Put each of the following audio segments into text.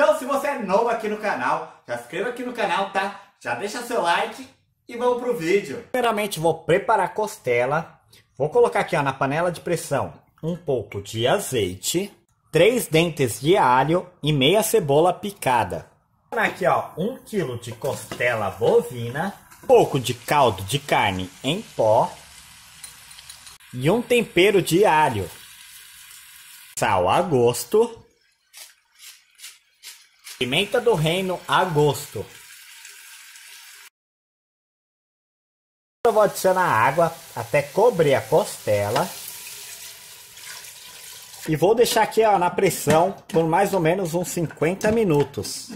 Então, se você é novo aqui no canal, já se inscreva aqui no canal, tá? Já deixa seu like e vamos pro vídeo. Primeiramente, vou preparar a costela. Vou colocar aqui ó, na panela de pressão um pouco de azeite, três dentes de alho e meia cebola picada. Aqui ó, um quilo de costela bovina, um pouco de caldo de carne em pó e um tempero de alho, sal a gosto Pimenta do reino a gosto. Eu vou adicionar água até cobrir a costela. E vou deixar aqui ó, na pressão por mais ou menos uns 50 minutos.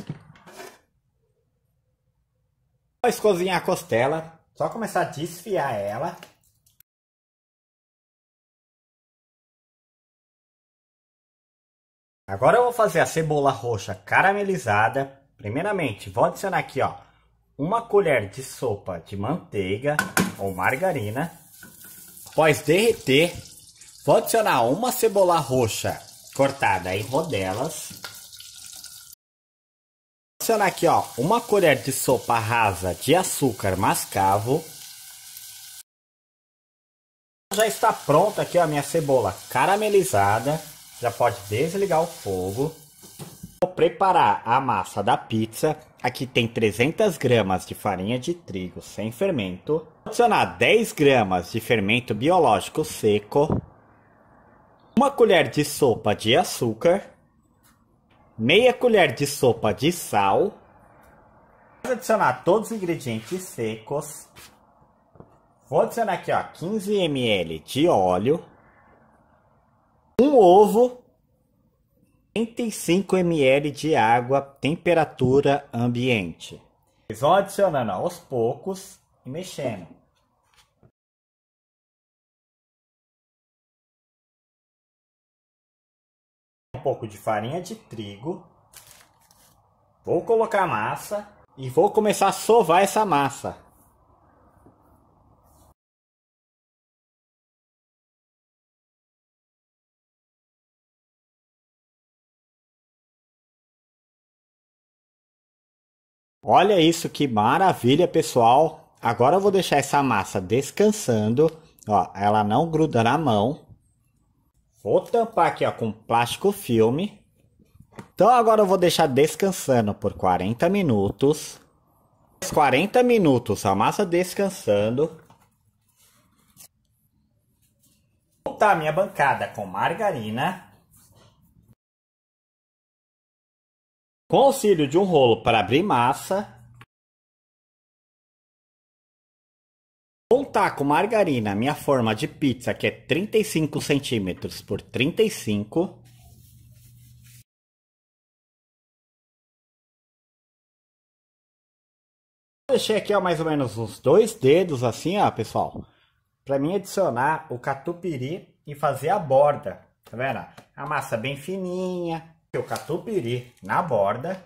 Após cozinhar a costela, só começar a desfiar ela Agora eu vou fazer a cebola roxa caramelizada. Primeiramente, vou adicionar aqui, ó, uma colher de sopa de manteiga ou margarina. Após derreter, vou adicionar uma cebola roxa cortada em rodelas. Vou adicionar aqui, ó, uma colher de sopa rasa de açúcar mascavo. Já está pronta aqui a minha cebola caramelizada. Já pode desligar o fogo. Vou preparar a massa da pizza. Aqui tem 300 gramas de farinha de trigo sem fermento. Vou adicionar 10 gramas de fermento biológico seco. Uma colher de sopa de açúcar. Meia colher de sopa de sal. Vou adicionar todos os ingredientes secos. Vou adicionar aqui ó, 15 ml de óleo. Um ovo, 35 ml de água, temperatura ambiente. Eles vão adicionando aos poucos e mexendo. Um pouco de farinha de trigo. Vou colocar a massa e vou começar a sovar essa massa. Olha isso, que maravilha, pessoal. Agora eu vou deixar essa massa descansando. Ó, ela não gruda na mão. Vou tampar aqui ó, com plástico filme. Então agora eu vou deixar descansando por 40 minutos. 40 minutos, a massa descansando. Vou montar minha bancada com margarina. Com o auxílio de um rolo para abrir massa, untar com margarina minha forma de pizza, que é 35 centímetros por 35. Deixei aqui ó, mais ou menos uns dois dedos assim, ó, pessoal, para mim adicionar o catupiry e fazer a borda, tá vendo? A massa bem fininha, o catupiry na borda.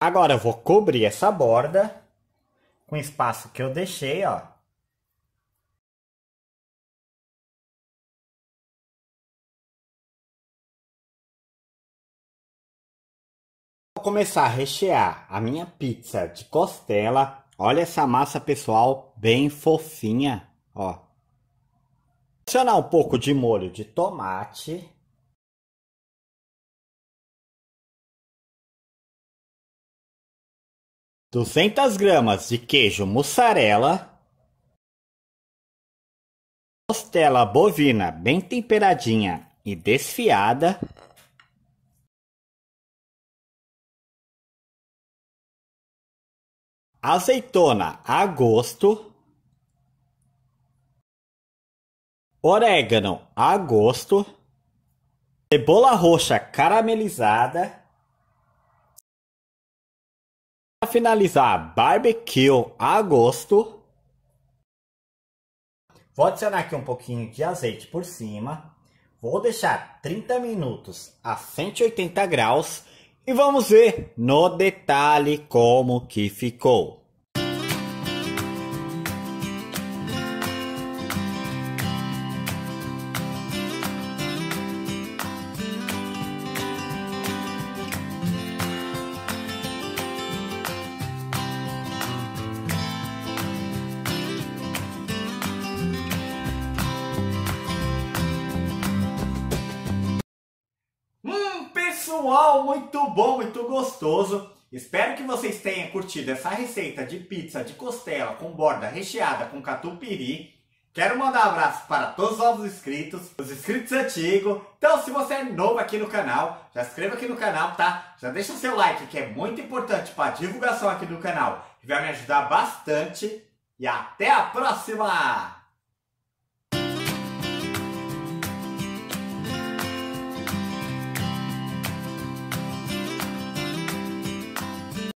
Agora eu vou cobrir essa borda com o espaço que eu deixei, ó. Vou começar a rechear a minha pizza de costela. Olha essa massa, pessoal, bem fofinha, ó. Adicionar um pouco de molho de tomate. Duzentas gramas de queijo mussarela. Costela bovina bem temperadinha e desfiada. Azeitona a gosto. orégano a gosto, cebola roxa caramelizada. Para finalizar, barbecue a gosto. Vou adicionar aqui um pouquinho de azeite por cima. Vou deixar 30 minutos a 180 graus e vamos ver no detalhe como que ficou. Pessoal, muito bom, muito gostoso. Espero que vocês tenham curtido essa receita de pizza de costela com borda recheada com catupiry. Quero mandar um abraço para todos os novos inscritos, os inscritos antigos. Então, se você é novo aqui no canal, já inscreva aqui no canal, tá? Já deixa o seu like, que é muito importante para a divulgação aqui do canal. Vai me ajudar bastante. E até a próxima!